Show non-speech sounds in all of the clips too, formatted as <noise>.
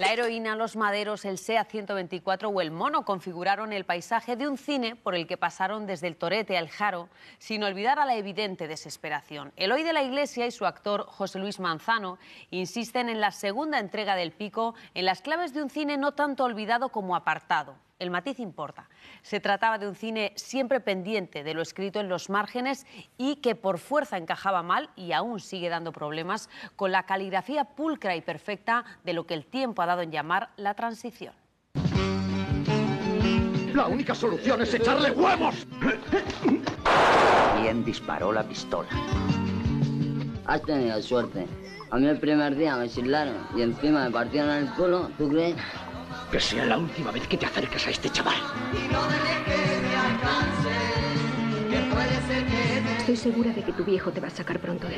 La heroína, los maderos, el SEA 124 o el mono configuraron el paisaje de un cine por el que pasaron desde el torete al jaro, sin olvidar a la evidente desesperación. El hoy de la Iglesia y su actor José Luis Manzano insisten en la segunda entrega del pico, en las claves de un cine no tanto olvidado como apartado. El matiz importa. Se trataba de un cine siempre pendiente de lo escrito en los márgenes y que por fuerza encajaba mal y aún sigue dando problemas con la caligrafía pulcra y perfecta de lo que el tiempo ha dado en llamar la transición. La única solución es echarle huevos. Bien disparó la pistola? Has tenido suerte. A mí el primer día me chillaron y encima me partieron el culo, ¿tú crees? Que sea la última vez que te acerques a este chaval. Estoy segura de que tu viejo te va a sacar pronto de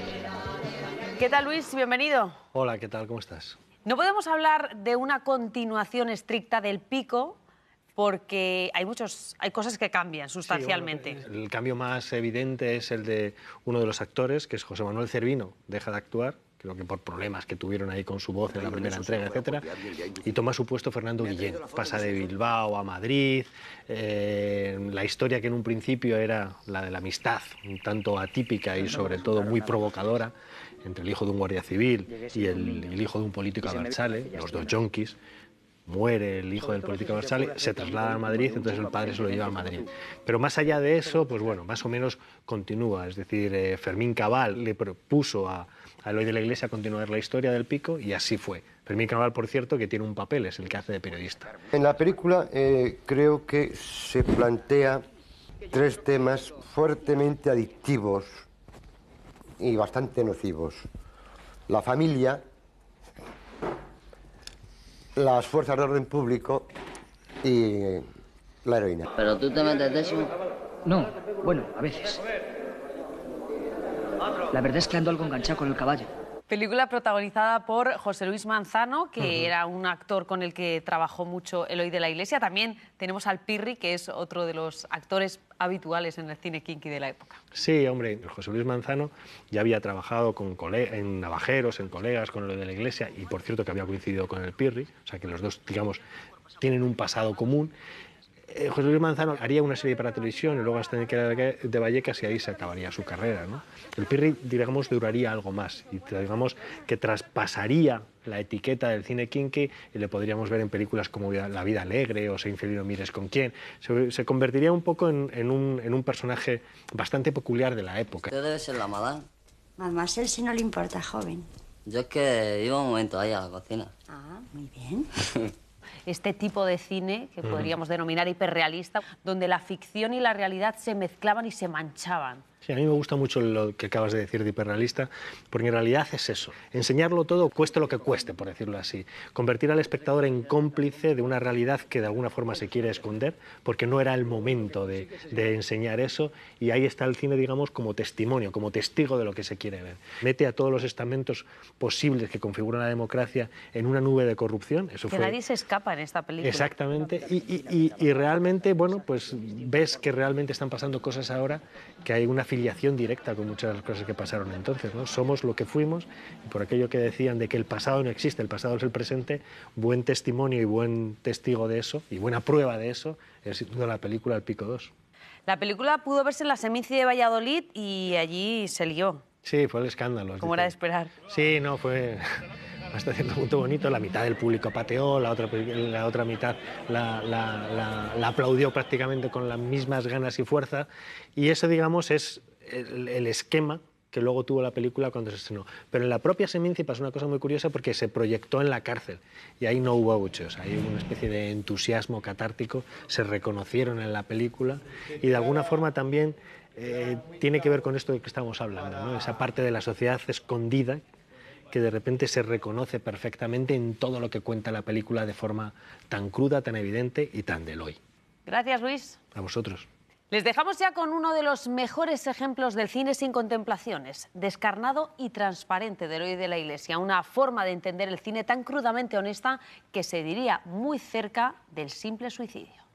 ¿Qué tal, Luis? Bienvenido. Hola, ¿qué tal? ¿Cómo estás? No podemos hablar de una continuación estricta del pico porque hay, muchos, hay cosas que cambian sustancialmente. el cambio más evidente es el de uno de los actores, que es José Manuel Cervino, deja de actuar creo que por problemas que tuvieron ahí con su voz en la primera entrega, etcétera, y toma su puesto Fernando Guillén. Pasa de Bilbao a Madrid, eh, la historia que en un principio era la de la amistad, un tanto atípica y sobre todo muy provocadora, entre el hijo de un guardia civil y el, hijo de un político Barchale, los dos yonkis, muere el hijo del político Barchale, se traslada a Madrid, entonces el padre se lo lleva a Madrid. Pero más allá de eso, pues bueno, más o menos continúa. Es decir, eh, Fermín Cabal le propuso a, oído de la Iglesia a continuar la historia del pico y así fue. Fermín hablar, por cierto, que tiene un papel, es el que hace de periodista. En la película eh, creo que se plantea tres temas fuertemente adictivos y bastante nocivos. La familia, las fuerzas de orden público y la heroína. Pero tú te metes eso. No, bueno, a veces. La verdad es que ando algo enganchado con el caballo. Película protagonizada por José Luis Manzano, que era un actor con el que trabajó mucho el hoy de la Iglesia. También tenemos al Pirri, que es otro de los actores habituales en el cine kinky de la época. Sí, hombre, José Luis Manzano ya había trabajado con en navajeros, en colegas, con Eloy de la Iglesia, y por cierto que había coincidido con el Pirri, o sea que los dos, digamos, tienen un pasado común. Eh, José Luis Manzano haría una serie para televisión y luego hasta que el de Vallecas y ahí se acabaría su carrera. ¿no? El Pirri, digamos, duraría algo más y digamos que traspasaría la etiqueta del cine kinky y le podríamos ver en películas como La vida alegre o Se infeliz no mires con quién. Se, convertiría un poco en, un, personaje bastante peculiar de la época. Tú debes ser la mala. Más él si no le importa, joven. Yo es que iba un momento ahí a la cocina. Ah, muy bien. <laughs> este tipo de cine que podríamos denominar hiperrealista, donde la ficción y la realidad se mezclaban y se manchaban. Sí, a mí me gusta mucho lo que acabas de decir de hiperrealista, porque en realidad es eso, enseñarlo todo cueste lo que cueste, por decirlo así, convertir al espectador en cómplice de una realidad que de alguna forma se quiere esconder, porque no era el momento de, enseñar eso, y ahí está el cine, digamos, como testimonio, como testigo de lo que se quiere ver. Mete a todos los estamentos posibles que configuran la democracia en una nube de corrupción. Eso que nadie se escapa en esta película. Exactamente, y, y realmente, bueno, pues ves que realmente están pasando cosas ahora, que hay una afiliación directa con muchas de las cosas que pasaron entonces. ¿no? Somos lo que fuimos y por aquello que decían de que el pasado no existe, el pasado es el presente, buen testimonio y buen testigo de eso y buena prueba de eso es la película El Pico 2. La película pudo verse en la Semici de Valladolid y allí se lió. Sí, fue el escándalo. Como era de esperar. Sí, no, fue hasta cierto punto bonito, la mitad del público pateó, la otra, la otra mitad la, aplaudió prácticamente con las mismas ganas y fuerza, y eso, digamos, es el, esquema que luego tuvo la película cuando se estrenó. Pero en la propia Semíncipa es una cosa muy curiosa porque se proyectó en la cárcel y ahí no hubo muchos. ahí hubo una especie de entusiasmo catártico, se reconocieron en la película y de alguna forma también eh, tiene que ver con esto de que estamos hablando, esa parte de la sociedad escondida que de repente se reconoce perfectamente en todo lo que cuenta la película de forma tan cruda, tan evidente y tan del hoy. Gracias, Luis. A vosotros. Les dejamos ya con uno de los mejores ejemplos del cine sin contemplaciones, descarnado y transparente del hoy de la Iglesia, una forma de entender el cine tan crudamente honesta que se diría muy cerca del simple suicidio.